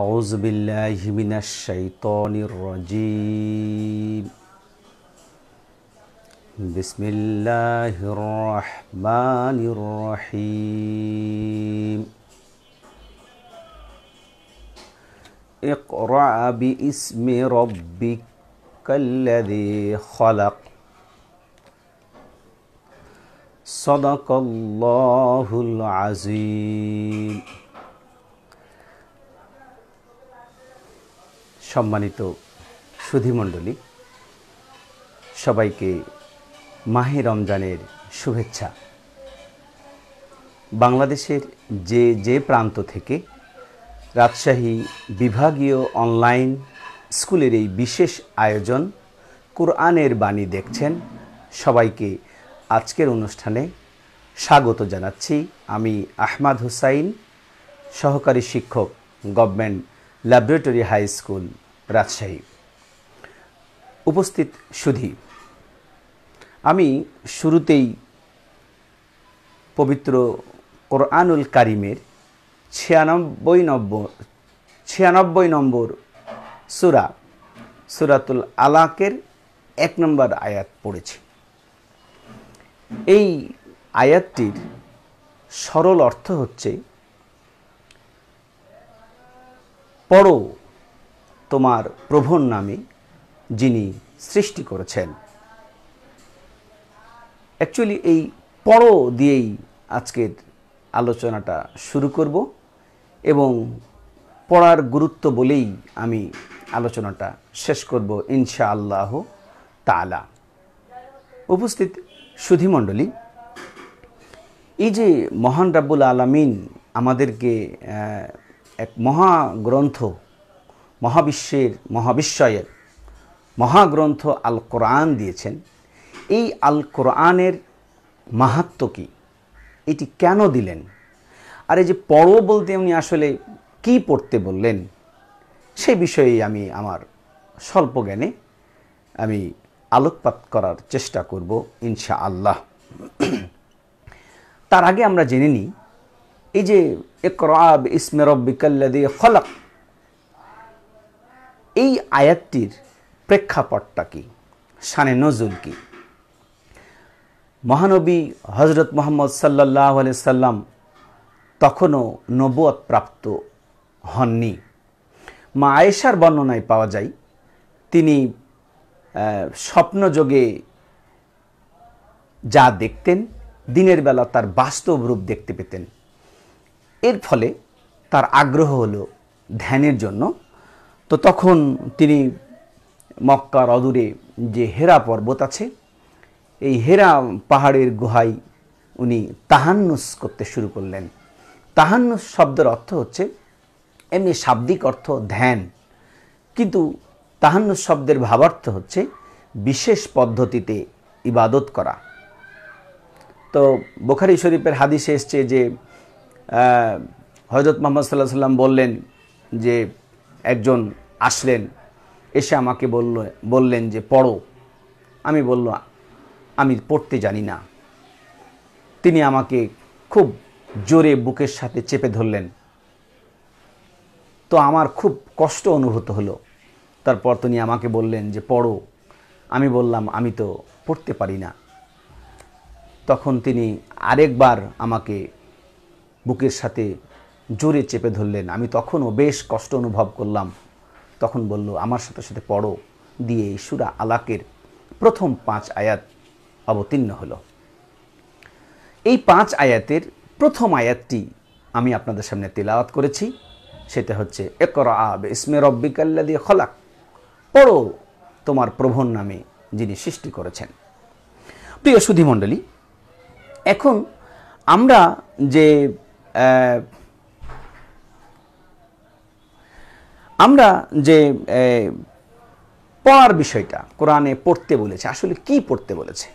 أعوذ بالله من الشيطان الرجيم بسم الله الرحمن الرحيم اقرأ باسم ربك الذي خلق صدق الله العظيم সম্মানিত সুধিমণ্ডলী সবাইকে মাহে রমজানের শুভেচ্ছা বাংলাদেশের যে যে প্রান্ত থেকে রাজশাহী বিভাগীয় অনলাইন স্কুলের এই বিশেষ আয়োজন কোরআনের বাণী দেখছেন সবাইকে আজকের অনুষ্ঠানে স্বাগত জানাচ্ছি আমি আহমাদ হুসাইন সহকারী শিক্ষক government laboratory high school Rajshahi উপস্থিত সুধী আমি শুরুতেই পবিত্র কোরআনুল কারিমের ছিয়ানব্বই নম্বর ছিয়ানব্বই নম্বর সুরা সুরাতুল আলাকের এক নম্বর আয়াত পড়েছি এই আয়াতটির সরল অর্থ হচ্ছে পড়ো তোমার প্রভুর নামে যিনি সৃষ্টি করেছেন অ্যাকচুয়ালি এই পড়ো দিয়েই আজকের আলোচনাটা শুরু করব এবং পড়ার গুরুত্ব বলেই আমি আলোচনাটা শেষ করব ইনশা আল্লাহ তালা উপস্থিত সুধিমণ্ডলী এই যে মহান রাব্বুল আলামিন আমাদেরকে এক মহাগ্রন্থ মহাবিশ্বের মহাবিশ্বয়ের মহাগ্রন্থ আল কোরআন দিয়েছেন এই আল কোরআনের মাহাত্ম কী এটি কেন দিলেন আর এই যে পড়ো বলতে উনি আসলে কি পড়তে বললেন সে বিষয়ে আমি আমার স্বল্প জ্ঞানে আমি আলোকপাত করার চেষ্টা করব ইনশা আল্লাহ তার আগে আমরা জেনে নিই এই যে ইকরাব ইসমে রব্বিকাল্লাদি খলাক এই আয়াতটির প্রেক্ষাপটটা কি শানে নজুল কি মহানবী হজরত মোহাম্মদ সাল্লাহ আলি সাল্লাম তখনও নবত প্রাপ্ত হননি মা আয়েশার বর্ণনায় পাওয়া যায় তিনি স্বপ্নযোগে যা দেখতেন দিনের বেলা তার বাস্তব রূপ দেখতে পেতেন এর ফলে তার আগ্রহ হলো ধ্যানের জন্য তো তখন তিনি মক্কার অদূরে যে হেরা পর্বত আছে এই হেরা পাহাড়ের গুহায় উনি তাহান্নুস করতে শুরু করলেন তাহান্নুস শব্দের অর্থ হচ্ছে এমনি শাব্দিক অর্থ ধ্যান কিন্তু তাহান্নুস শব্দের ভাবার্থ হচ্ছে বিশেষ পদ্ধতিতে ইবাদত করা তো বোখারি শরীফের হাদিসে এসছে যে হজরত মোহাম্মদ সাল্লাহ সাল্লাম বললেন যে একজন আসলেন এসে আমাকে বলল বললেন যে পড়ো আমি বলল আমি পড়তে জানি না তিনি আমাকে খুব জোরে বুকের সাথে চেপে ধরলেন তো আমার খুব কষ্ট অনুভূত হলো তারপর তিনি আমাকে বললেন যে পড়ো আমি বললাম আমি তো পড়তে পারি না তখন তিনি আরেকবার আমাকে বুকের সাথে জোরে চেপে ধরলেন আমি তখনও বেশ কষ্ট অনুভব করলাম তখন বলল আমার সাথে সাথে পড়ো দিয়ে সুরা আলাকের প্রথম পাঁচ আয়াত অবতীর্ণ হলো এই পাঁচ আয়াতের প্রথম আয়াতটি আমি আপনাদের সামনে তেলাওয়াত করেছি সেটা হচ্ছে একর আব ইসমে রব্বিকাল্লা দিয়ে খলাক পড়ো তোমার প্রভন নামে যিনি সৃষ্টি করেছেন প্রিয় সুধীমণ্ডলী এখন আমরা যে আমরা যে পড়ার বিষয়টা কোরআনে পড়তে বলেছে আসলে কি পড়তে বলেছে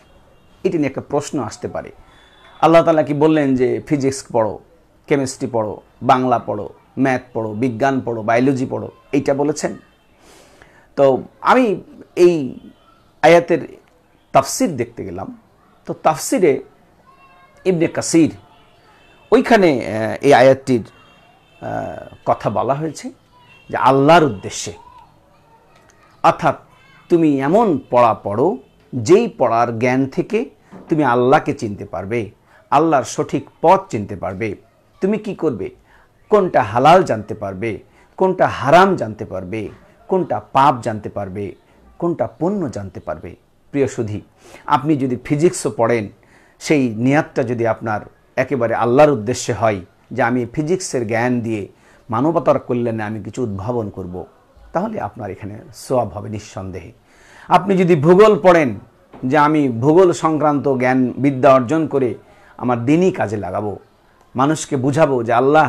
এটি নিয়ে একটা প্রশ্ন আসতে পারে আল্লাহ তালা কি বললেন যে ফিজিক্স পড়ো কেমিস্ট্রি পড়ো বাংলা পড়ো ম্যাথ পড়ো বিজ্ঞান পড়ো বায়োলজি পড়ো এইটা বলেছেন তো আমি এই আয়াতের তাফসির দেখতে গেলাম তো তাফসিরে ইবনে কাসির ওইখানে এই আয়াতটির কথা বলা হয়েছে যে আল্লাহর উদ্দেশ্যে অর্থাৎ তুমি এমন পড়া পড়ো যেই পড়ার জ্ঞান থেকে তুমি আল্লাহকে চিনতে পারবে আল্লাহর সঠিক পথ চিনতে পারবে তুমি কি করবে কোনটা হালাল জানতে পারবে কোনটা হারাম জানতে পারবে কোনটা পাপ জানতে পারবে কোনটা পণ্য জানতে পারবে প্রিয় সুধী আপনি যদি ফিজিক্সও পড়েন সেই নিয়াতটা যদি আপনার একেবারে আল্লাহর উদ্দেশ্যে হয় যে আমি ফিজিক্সের জ্ঞান দিয়ে মানবতার কল্যাণে আমি কিছু উদ্ভাবন করব। তাহলে আপনার এখানে সোয়াব হবে নিঃসন্দেহে আপনি যদি ভূগোল পড়েন যে আমি ভূগোল সংক্রান্ত জ্ঞান বিদ্যা অর্জন করে আমার দিনই কাজে লাগাবো মানুষকে বুঝাবো যে আল্লাহ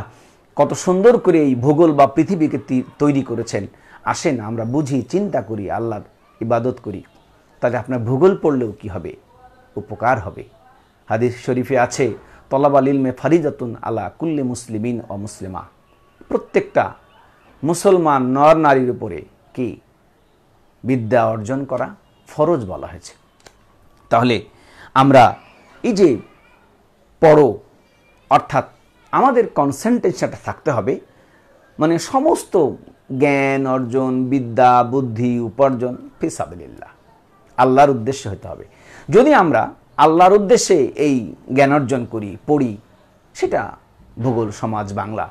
কত সুন্দর করে এই ভূগোল বা পৃথিবীকে তৈরি করেছেন আসেন আমরা বুঝি চিন্তা করি আল্লাহর ইবাদত করি তাহলে আপনার ভূগোল পড়লেও কি হবে উপকার হবে হাদিস শরীফে আছে তলাবাল ইলমে ফারিজাতুন আলা কুল্লি মুসলিমিন ও মুসলিমা প্রত্যেকটা মুসলমান নর নারীর উপরে কি বিদ্যা অর্জন করা ফরজ বলা হয়েছে তাহলে আমরা এই যে পড়ো অর্থাৎ আমাদের কনসেন্ট্রেশনটা থাকতে হবে মানে সমস্ত জ্ঞান অর্জন বিদ্যা বুদ্ধি উপার্জন ফিসাবিল্লা আল্লাহর উদ্দেশ্য হতে হবে যদি আমরা আল্লাহর উদ্দেশ্যে এই জ্ঞান অর্জন করি পড়ি সেটা ভূগোল সমাজ বাংলা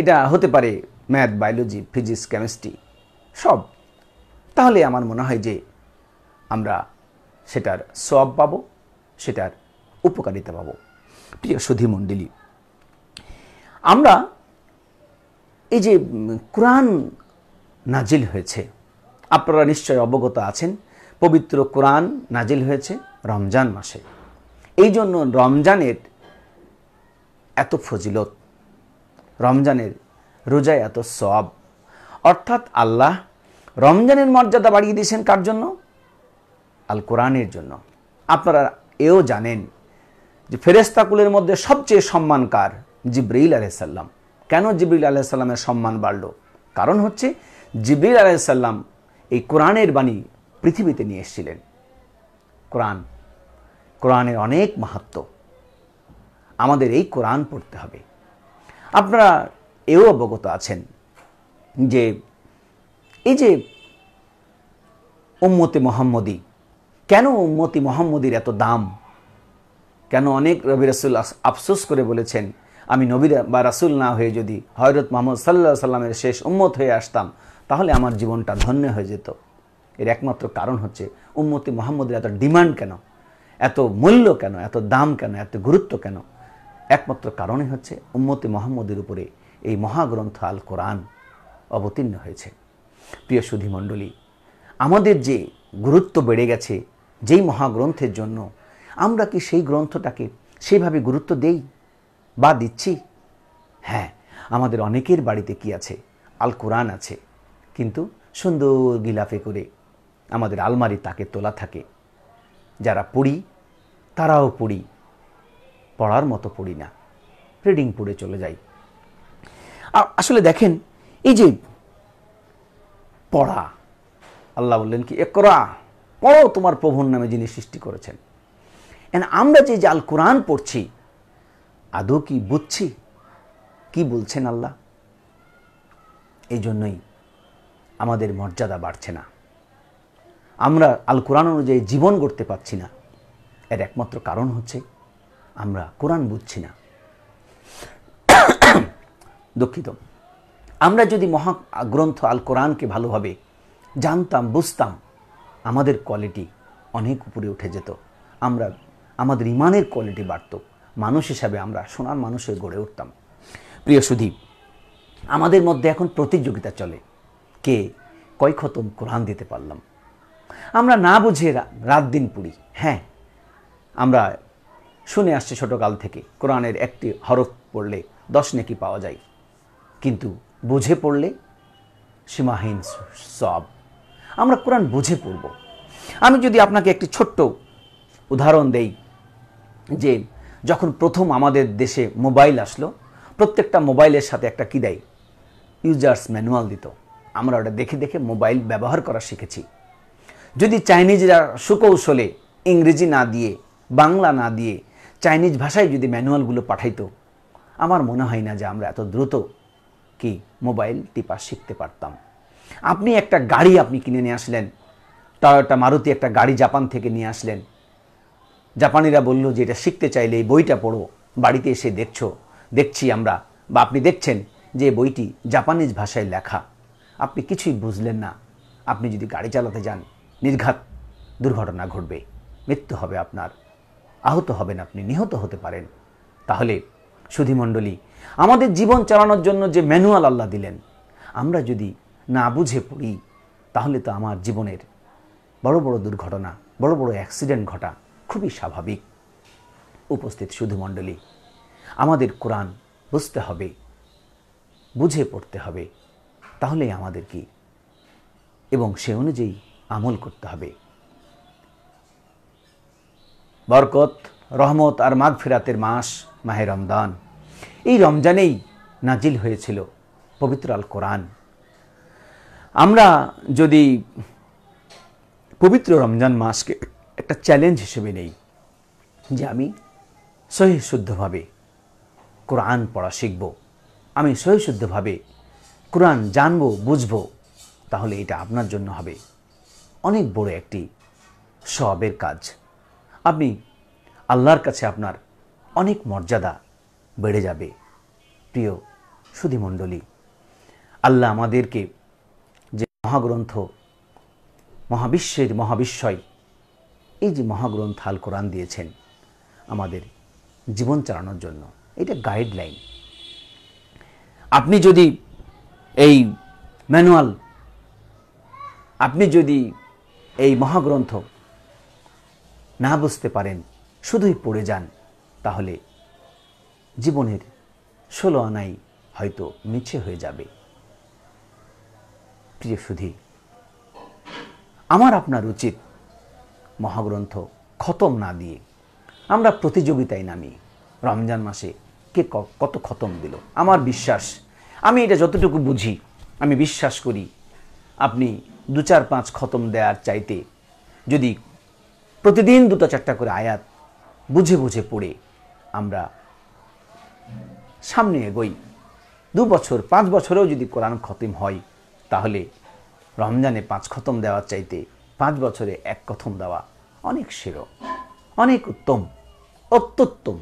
এটা হতে পারে ম্যাথ বায়োলজি ফিজিক্স কেমিস্ট্রি সব তাহলে আমার মনে হয় যে আমরা সেটার সব পাবো সেটার উপকারিতা পাবো প্রিয় সুধী মণ্ডলী আমরা এই যে কোরআন নাজিল হয়েছে আপনারা নিশ্চয় অবগত আছেন পবিত্র কোরআন নাজিল হয়েছে রমজান মাসে এই জন্য রমজানের এত ফজিলত রমজানের রোজায় এত সব অর্থাৎ আল্লাহ রমজানের মর্যাদা বাড়িয়ে দিয়েছেন কার জন্য আল কোরআনের জন্য আপনারা এও জানেন যে ফেরেস্তাকুলের মধ্যে সবচেয়ে সম্মান কার জিব্রিল আলাইসাল্লাম কেন জিব্রিল আলাইসাল্লামের সম্মান বাড়ল কারণ হচ্ছে জিব্রিল আলাইসাল্লাম এই কোরআনের বাণী পৃথিবীতে নিয়ে এসেছিলেন কোরআন কোরআনের অনেক মাহাত্ম আমাদের এই কোরআন পড়তে হবে আপনারা এও অবগত আছেন যে এই যে উম্মতি মোহাম্মদী কেন উম্মতি মোহাম্মদীর এত দাম কেন অনেক রবি রাসুল আফসোস করে বলেছেন আমি নবীর বা রাসুল না হয়ে যদি হয়রত মোহাম্মদ সাল্লাহ সাল্লামের শেষ উম্মত হয়ে আসতাম তাহলে আমার জীবনটা ধন্য হয়ে যেত এর একমাত্র কারণ হচ্ছে উম্মতি মোহাম্মদের এত ডিমান্ড কেন এত মূল্য কেন এত দাম কেন এত গুরুত্ব কেন একমাত্র কারণই হচ্ছে উম্মতি মোহাম্মদের উপরে এই মহাগ্রন্থ আল কোরআন অবতীর্ণ হয়েছে প্রিয় সুধীমণ্ডলী আমাদের যে গুরুত্ব বেড়ে গেছে যেই মহাগ্রন্থের জন্য আমরা কি সেই গ্রন্থটাকে সেইভাবে গুরুত্ব দেই বা দিচ্ছি হ্যাঁ আমাদের অনেকের বাড়িতে কি আছে আল কোরআন আছে কিন্তু সুন্দর গিলাফে করে আমাদের আলমারি তাকে তোলা থাকে যারা পড়ি তারাও পড়ি পড়ার মতো পড়ি না রিডিং পড়ে চলে যাই আর আসলে দেখেন এই যে পড়া আল্লাহ বললেন কি একরা পড়ো তোমার প্রভুর নামে যিনি সৃষ্টি করেছেন এন আমরা যে আল কোরআন পড়ছি আদৌ কি বুঝছি কি বলছেন আল্লাহ এই জন্যই আমাদের মর্যাদা বাড়ছে না আমরা আল কোরআন অনুযায়ী জীবন গড়তে পারছি না এর একমাত্র কারণ হচ্ছে আমরা কোরআন বুঝছি না দুঃখিত আমরা যদি মহা গ্রন্থ আল কোরআনকে ভালোভাবে জানতাম বুঝতাম আমাদের কোয়ালিটি অনেক উপরে উঠে যেত আমরা আমাদের ইমানের কোয়ালিটি বাড়ত মানুষ হিসাবে আমরা সোনার মানুষ হয়ে গড়ে উঠতাম প্রিয় সুদীপ আমাদের মধ্যে এখন প্রতিযোগিতা চলে কে কয় খতম কোরআন দিতে পারলাম আমরা না বুঝে রাত দিন পড়ি হ্যাঁ আমরা শুনে আসছি ছোটোকাল থেকে কোরআনের একটি হরফ পড়লে দশ নেকি পাওয়া যায় কিন্তু বুঝে পড়লে সীমাহীন সব আমরা কোরআন বুঝে পড়ব আমি যদি আপনাকে একটি ছোট্ট উদাহরণ দেই যে যখন প্রথম আমাদের দেশে মোবাইল আসলো প্রত্যেকটা মোবাইলের সাথে একটা কী দেয় ইউজার্স ম্যানুয়াল দিত আমরা ওটা দেখে দেখে মোবাইল ব্যবহার করা শিখেছি যদি চাইনিজরা সুকৌশলে ইংরেজি না দিয়ে বাংলা না দিয়ে চাইনিজ ভাষায় যদি ম্যানুয়ালগুলো পাঠাইতো আমার মনে হয় না যে আমরা এত দ্রুত কি মোবাইল টিপা শিখতে পারতাম আপনি একটা গাড়ি আপনি কিনে নিয়ে আসলেন টয়োটা মারুতি একটা গাড়ি জাপান থেকে নিয়ে আসলেন জাপানিরা বলল যে এটা শিখতে চাইলে এই বইটা পড়ো বাড়িতে এসে দেখছো দেখছি আমরা বা আপনি দেখছেন যে বইটি জাপানিজ ভাষায় লেখা আপনি কিছুই বুঝলেন না আপনি যদি গাড়ি চালাতে যান নির্ঘাত দুর্ঘটনা ঘটবে মৃত্যু হবে আপনার আহত হবেন আপনি নিহত হতে পারেন তাহলে সুধীমণ্ডলী আমাদের জীবন চালানোর জন্য যে ম্যানুয়াল আল্লাহ দিলেন আমরা যদি না বুঝে পড়ি তাহলে তো আমার জীবনের বড় বড় দুর্ঘটনা বড় বড় অ্যাক্সিডেন্ট ঘটা খুবই স্বাভাবিক উপস্থিত সুধুমণ্ডলী আমাদের কোরআন বুঝতে হবে বুঝে পড়তে হবে তাহলে আমাদের কি এবং সে অনুযায়ী আমল করতে হবে বরকত রহমত আর মাঘ ফেরাতের মাস মাহে রমদান এই রমজানেই নাজিল হয়েছিল পবিত্র আল কোরআন আমরা যদি পবিত্র রমজান মাসকে একটা চ্যালেঞ্জ হিসেবে নেই যে আমি সহি শুদ্ধভাবে কোরআন পড়া শিখব আমি সহি শুদ্ধভাবে কোরআন জানব বুঝব তাহলে এটা আপনার জন্য হবে অনেক বড় একটি সবের কাজ আপনি আল্লাহর কাছে আপনার অনেক মর্যাদা বেড়ে যাবে প্রিয় সুধীমণ্ডলী আল্লাহ আমাদেরকে যে মহাগ্রন্থ মহাবিশ্বের মহাবিশ্বয় এই যে মহাগ্রন্থ আল কোরআন দিয়েছেন আমাদের জীবন চালানোর জন্য এটা গাইডলাইন আপনি যদি এই ম্যানুয়াল আপনি যদি এই মহাগ্রন্থ না বুঝতে পারেন শুধুই পড়ে যান তাহলে জীবনের ষোলো আনাই হয়তো মিছে হয়ে যাবে প্রিয় সুধি আমার আপনার উচিত মহাগ্রন্থ খতম না দিয়ে আমরা প্রতিযোগিতায় নামি রমজান মাসে কে কত খতম দিল আমার বিশ্বাস আমি এটা যতটুকু বুঝি আমি বিশ্বাস করি আপনি দু চার পাঁচ খতম দেওয়ার চাইতে যদি প্রতিদিন দুটো চারটা করে আয়াত বুঝে বুঝে পড়ে আমরা সামনে এগোই দু বছর পাঁচ বছরেও যদি কোরআন খতম হয় তাহলে রমজানে পাঁচ খতম দেওয়ার চাইতে পাঁচ বছরে এক কথম দেওয়া অনেক সের অনেক উত্তম অত্যুত্তম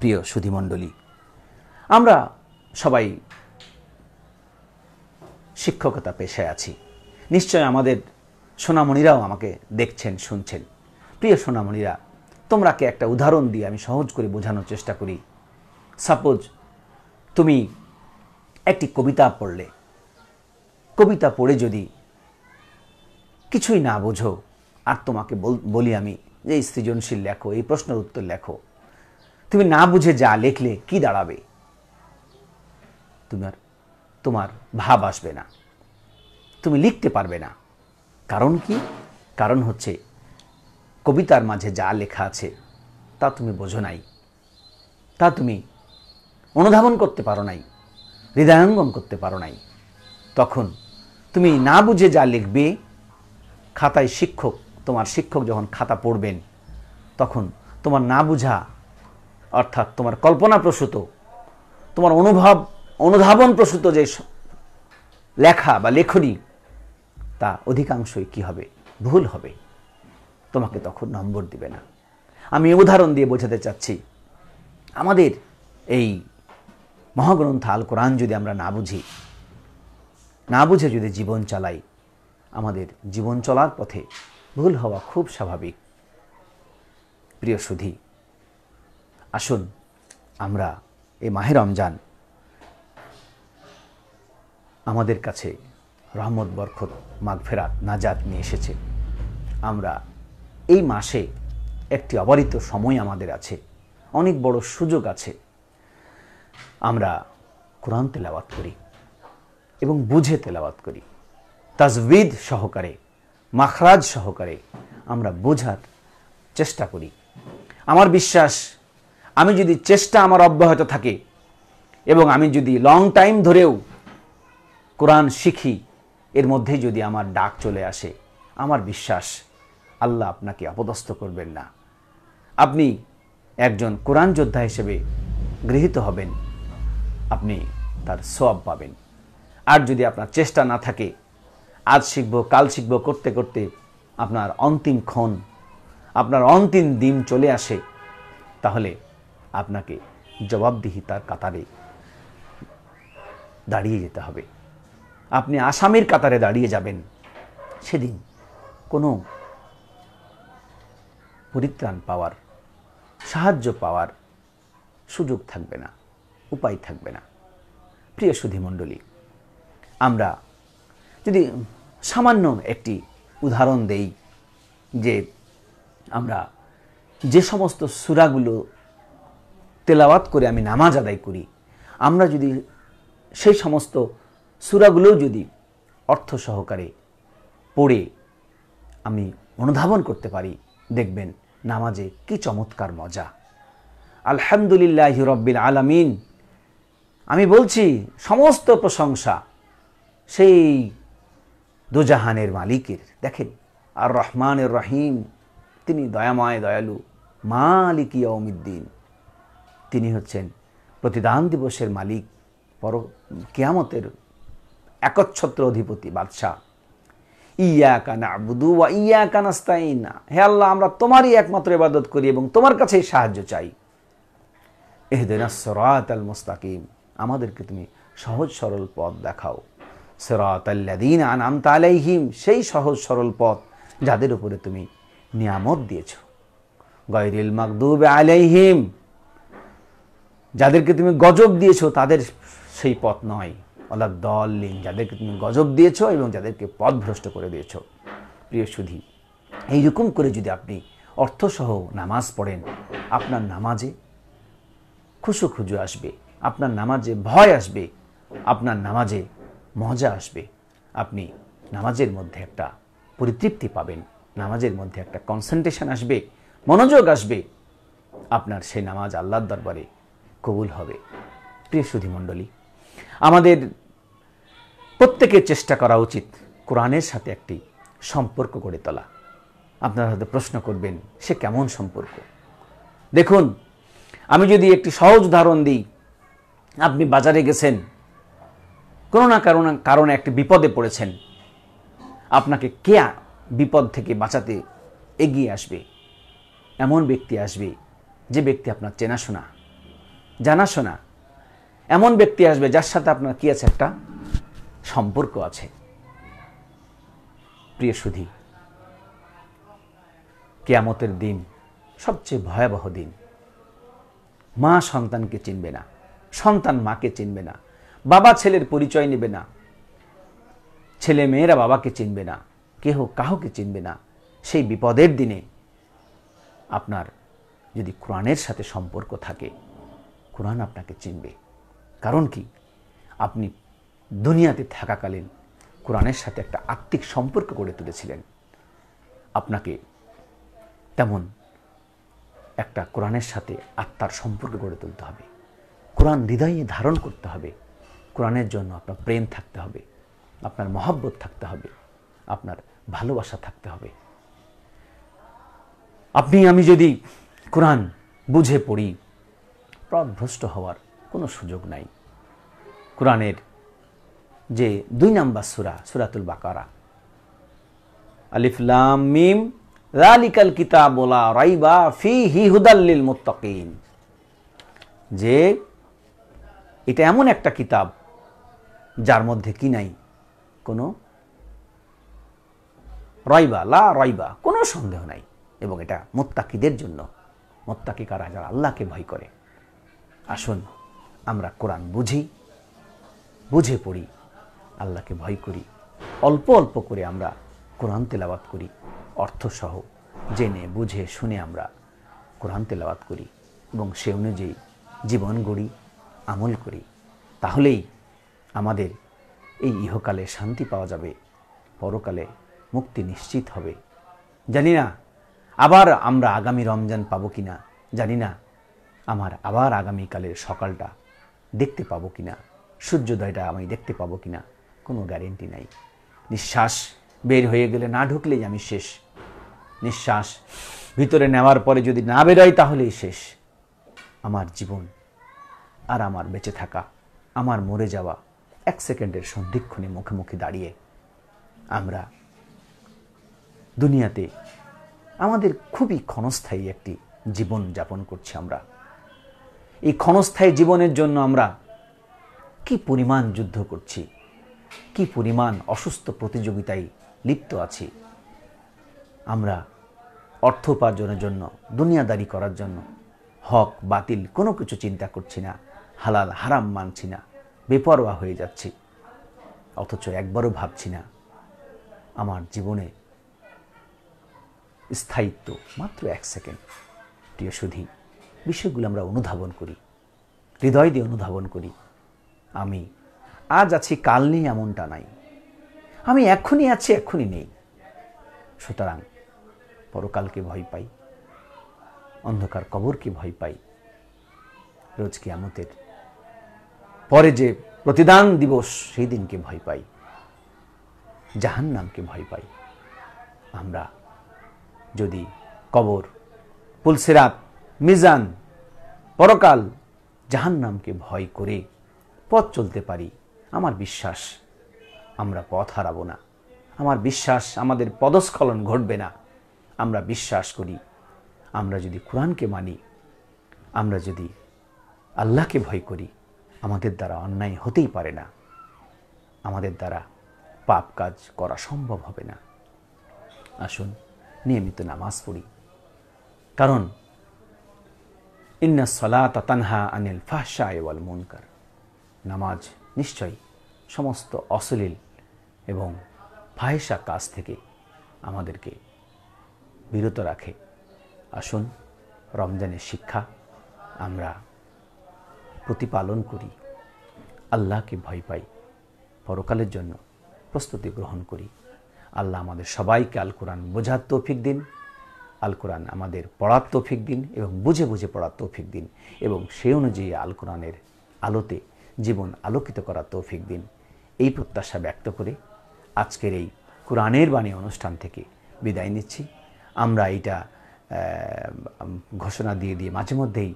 প্রিয় সুধিমণ্ডলী আমরা সবাই শিক্ষকতা পেশায় আছি নিশ্চয় আমাদের সোনামণিরাও আমাকে দেখছেন শুনছেন প্রিয় সোনামণিরা তোমরাকে একটা উদাহরণ দিয়ে আমি সহজ করে বোঝানোর চেষ্টা করি সাপোজ তুমি একটি কবিতা পড়লে কবিতা পড়ে যদি কিছুই না বোঝো আর তোমাকে বলি আমি যে এই সৃজনশীল লেখো এই প্রশ্নের উত্তর লেখো তুমি না বুঝে যা লেখলে কি দাঁড়াবে তোমার তোমার ভাব আসবে না তুমি লিখতে পারবে না কারণ কি কারণ হচ্ছে কবিতার মাঝে যা লেখা আছে তা তুমি বোঝো নাই তা তুমি অনুধাবন করতে পারো নাই হৃদয়ঙ্গম করতে পারো নাই তখন তুমি না বুঝে যা লিখবে খাতায় শিক্ষক তোমার শিক্ষক যখন খাতা পড়বেন তখন তোমার না বুঝা অর্থাৎ তোমার কল্পনা প্রসূত তোমার অনুভব অনুধাবন প্রসূত যে লেখা বা লেখনী তা অধিকাংশই কি হবে ভুল হবে তোমাকে তখন নম্বর দিবে না আমি উদাহরণ দিয়ে বোঝাতে চাচ্ছি আমাদের এই মহাগ্রন্থ আল কোরআন যদি আমরা না বুঝি না বুঝে যদি জীবন চালাই আমাদের জীবন চলার পথে ভুল হওয়া খুব স্বাভাবিক প্রিয় সুধি আসুন আমরা এই মাহে রমজান আমাদের কাছে রহমত বরখত মাগফেরাত নাজাত নিয়ে এসেছে আমরা এই মাসে একটি অবারিত সময় আমাদের আছে অনেক বড় সুযোগ আছে আমরা কোরআন তেলাওয়াত করি এবং বুঝে তেলাওয়াত করি তাজবিদ সহকারে মাখরাজ সহকারে আমরা বোঝার চেষ্টা করি আমার বিশ্বাস আমি যদি চেষ্টা আমার অব্যাহত থাকে এবং আমি যদি লং টাইম ধরেও কোরআন শিখি এর মধ্যেই যদি আমার ডাক চলে আসে আমার বিশ্বাস আল্লাহ আপনাকে অপদস্থ করবেন না আপনি একজন কোরআন যোদ্ধা হিসেবে গৃহীত হবেন আপনি তার সব পাবেন আর যদি আপনার চেষ্টা না থাকে আজ শিখব কাল শিখব করতে করতে আপনার অন্তিম ক্ষণ আপনার অন্তিম দিন চলে আসে তাহলে আপনাকে জবাবদিহিতার কাতারে দাঁড়িয়ে যেতে হবে আপনি আসামের কাতারে দাঁড়িয়ে যাবেন সেদিন কোনো পরিত্রাণ পাওয়ার সাহায্য পাওয়ার সুযোগ থাকবে না উপায় থাকবে না প্রিয় সুধিমণ্ডলী আমরা যদি সামান্য একটি উদাহরণ দেই যে আমরা যে সমস্ত সুরাগুলো তেলাওয়াত করে আমি নামাজ আদায় করি আমরা যদি সেই সমস্ত সুরাগুলোও যদি অর্থ সহকারে পড়ে আমি অনুধাবন করতে পারি দেখবেন নামাজে কি চমৎকার মজা আলহামদুলিল্লাহ রব্বিল আলামিন আমি বলছি সমস্ত প্রশংসা সেই দোজাহানের মালিকের দেখেন আর রহমানের রহিম তিনি দয়াময় দয়ালু মালিক ইয়মিদ্দিন তিনি হচ্ছেন প্রতিদান দিবসের মালিক পর কেয়ামতের একচ্ছত্র অধিপতি বাদশাহ ইয়া কানা বুধু বা ইয়া কানাস্তাইনা হে আল্লাহ আমরা তোমারই একমাত্র ইবাদত করি এবং তোমার কাছেই সাহায্য চাই এহদিনা সরাত আল মুস্তাকিম আমাদেরকে তুমি সহজ সরল পথ দেখাও সরাত আল্লাদিন আনাম তালাইহিম সেই সহজ সরল পথ যাদের উপরে তুমি নিয়ামত দিয়েছ গয়রিল মাকদুব আলাইহিম যাদেরকে তুমি গজব দিয়েছ তাদের সেই পথ নয় অলা লিন যাদেরকে তুমি গজব দিয়েছ এবং যাদেরকে পথভ্রষ্ট করে দিয়েছ প্রিয় সুধি এইরকম করে যদি আপনি অর্থসহ নামাজ পড়েন আপনার নামাজে খুশু খুজু আসবে আপনার নামাজে ভয় আসবে আপনার নামাজে মজা আসবে আপনি নামাজের মধ্যে একটা পরিতৃপ্তি পাবেন নামাজের মধ্যে একটা কনসেন্ট্রেশন আসবে মনোযোগ আসবে আপনার সেই নামাজ আল্লাহর দরবারে কবুল হবে প্রিয় সুধিমণ্ডলী আমাদের প্রত্যেকের চেষ্টা করা উচিত কোরআনের সাথে একটি সম্পর্ক গড়ে তোলা আপনারা হয়তো প্রশ্ন করবেন সে কেমন সম্পর্ক দেখুন আমি যদি একটি সহজ উদাহরণ দিই আপনি বাজারে গেছেন কোনো না কারো না কারণে একটি বিপদে পড়েছেন আপনাকে কে বিপদ থেকে বাঁচাতে এগিয়ে আসবে এমন ব্যক্তি আসবে যে ব্যক্তি আপনার চেনাশোনা জানাশোনা এমন ব্যক্তি আসবে যার সাথে আপনার কী আছে একটা সম্পর্ক আছে প্রিয় সুধী কেয়ামতের দিন সবচেয়ে ভয়াবহ দিন মা সন্তানকে চিনবে না সন্তান মাকে চিনবে না বাবা ছেলের পরিচয় নেবে না ছেলে মেয়েরা বাবাকে চিনবে না কেহ কাহকে চিনবে না সেই বিপদের দিনে আপনার যদি কোরআনের সাথে সম্পর্ক থাকে কোরআন আপনাকে চিনবে কারণ কি আপনি দুনিয়াতে থাকাকালীন কোরআনের সাথে একটা আত্মিক সম্পর্ক গড়ে তুলেছিলেন আপনাকে তেমন একটা কোরআনের সাথে আত্মার সম্পর্ক গড়ে তুলতে হবে কোরআন হৃদয়ে ধারণ করতে হবে কোরআনের জন্য আপনার প্রেম থাকতে হবে আপনার মহাব্বত থাকতে হবে আপনার ভালোবাসা থাকতে হবে আপনি আমি যদি কোরআন বুঝে পড়ি প্রভ্রষ্ট হওয়ার কোনো সুযোগ নাই কোরআনের যে দুই নাম্বার সুরা সুরাতুল বাকারা আলিফলাম মিম রালিকাল ওলা রাইবা ফি হি হুদাল্লিল মুত্তাকিন যে এটা এমন একটা কিতাব যার মধ্যে কি নাই কোনো রয়বা লা রয়বা কোনো সন্দেহ নাই এবং এটা মোত্তাকিদের জন্য মোত্তাকি কারা যারা আল্লাহকে ভয় করে আসুন আমরা কোরআন বুঝি বুঝে পড়ি আল্লাহকে ভয় করি অল্প অল্প করে আমরা কোরআন তেলাবাত করি অর্থসহ জেনে বুঝে শুনে আমরা কোরআন তেলাবাত করি এবং সে অনুযায়ী জীবন গড়ি আমল করি তাহলেই আমাদের এই ইহকালে শান্তি পাওয়া যাবে পরকালে মুক্তি নিশ্চিত হবে জানি না আবার আমরা আগামী রমজান পাবো কি না জানি না আমার আবার আগামীকালের সকালটা দেখতে পাবো কি না সূর্যোদয়টা আমি দেখতে পাবো কি না কোনো গ্যারেন্টি নাই নিঃশ্বাস বের হয়ে গেলে না ঢুকলেই আমি শেষ নিঃশ্বাস ভিতরে নেওয়ার পরে যদি না বেরোয় তাহলেই শেষ আমার জীবন আর আমার বেঁচে থাকা আমার মরে যাওয়া এক সেকেন্ডের সন্ধিক্ষণে মুখে মুখে দাঁড়িয়ে আমরা দুনিয়াতে আমাদের খুবই ক্ষণস্থায়ী একটি জীবন যাপন করছি আমরা এই ক্ষণস্থায়ী জীবনের জন্য আমরা কি পরিমাণ যুদ্ধ করছি কি পরিমাণ অসুস্থ প্রতিযোগিতায় লিপ্ত আছি আমরা অর্থ উপার্জনের জন্য দুনিয়াদারি করার জন্য হক বাতিল কোনো কিছু চিন্তা করছি না হালাল হারাম মানছি না বেপরোয়া হয়ে যাচ্ছি অথচ একবারও ভাবছি না আমার জীবনে স্থায়িত্ব মাত্র এক সেকেন্ড প্রিয় সুধী বিষয়গুলো আমরা অনুধাবন করি হৃদয় দিয়ে অনুধাবন করি আমি আজ আছি কাল নেই এমনটা নাই আমি এক্ষুনি আছি এখনই নেই সুতরাং পরকালকে ভয় পাই অন্ধকার কবরকে ভয় পাই রোজ কিয়ামতের পরে যে প্রতিদান দিবস সেই দিনকে ভয় পাই জাহান নামকে ভয় পাই আমরা যদি কবর পুলসেরাত মিজান পরকাল জাহান নামকে ভয় করে পথ চলতে পারি আমার বিশ্বাস আমরা পথ হারাবো না আমার বিশ্বাস আমাদের পদস্খলন ঘটবে না আমরা বিশ্বাস করি আমরা যদি কোরআনকে মানি আমরা যদি আল্লাহকে ভয় করি আমাদের দ্বারা অন্যায় হতেই পারে না আমাদের দ্বারা পাপ কাজ করা সম্ভব হবে না আসুন নিয়মিত নামাজ পড়ি কারণ ইন্না সলা তানহা আনিল ফাহশা ওয়াল মুনকার নামাজ নিশ্চয়ই সমস্ত অশ্লীল এবং ফাহেসা কাজ থেকে আমাদেরকে বিরত রাখে আসুন রমজানের শিক্ষা আমরা প্রতিপালন করি আল্লাহকে ভয় পাই পরকালের জন্য প্রস্তুতি গ্রহণ করি আল্লাহ আমাদের সবাইকে আল কোরআন বোঝার তৌফিক দিন আল কোরআন আমাদের পড়ার তৌফিক দিন এবং বুঝে বুঝে পড়ার তৌফিক দিন এবং সেই অনুযায়ী আল কোরআনের আলোতে জীবন আলোকিত করার তৌফিক দিন এই প্রত্যাশা ব্যক্ত করে আজকের এই কোরআনের বাণী অনুষ্ঠান থেকে বিদায় নিচ্ছি আমরা এটা ঘোষণা দিয়ে দিয়ে মাঝে মধ্যেই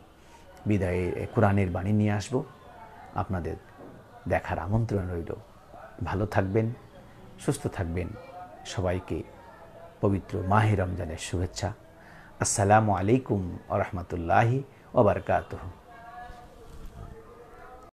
বিদায়ে কোরআনের বাণী নিয়ে আসব আপনাদের দেখার আমন্ত্রণ রইল ভালো থাকবেন সুস্থ থাকবেন সবাইকে পবিত্র মাহে রমজানের শুভেচ্ছা আসসালামু আলাইকুম আ রহমতুল্লাহি ওবরকাতহ